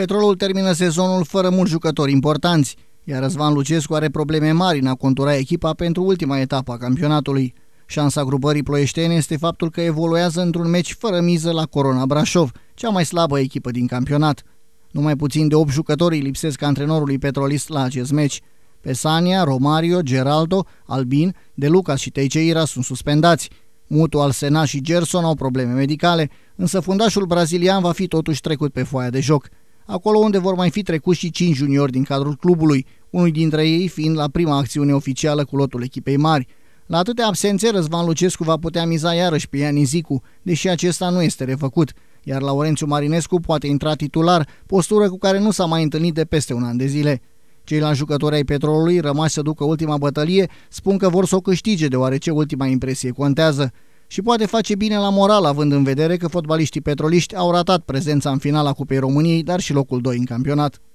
Petrolul termină sezonul fără mulți jucători importanți, iar Răzvan Lucescu are probleme mari în a contura echipa pentru ultima etapă a campionatului. Șansa grupării ploieștene este faptul că evoluează într-un meci fără miză la Corona Brașov, cea mai slabă echipă din campionat. Numai puțin de 8 jucători lipsesc antrenorului petrolist la acest meci. Pesania, Romario, Geraldo, Albin, De Luca și Teixeira sunt suspendați. Mutu, Alsena și Gerson au probleme medicale, însă fundașul brazilian va fi totuși trecut pe foaia de joc – acolo unde vor mai fi trecut și cinci juniori din cadrul clubului, unul dintre ei fiind la prima acțiune oficială cu lotul echipei mari. La atâtea absențe, Răzvan Lucescu va putea miza iarăși pe Iani Zicu, deși acesta nu este refăcut, iar Laurențiu Marinescu poate intra titular, postură cu care nu s-a mai întâlnit de peste un an de zile. Ceilalți jucători ai petrolului, rămași să ducă ultima bătălie, spun că vor să o câștige, deoarece ultima impresie contează și poate face bine la moral având în vedere că fotbaliștii petroliști au ratat prezența în finala Cupei României, dar și locul 2 în campionat.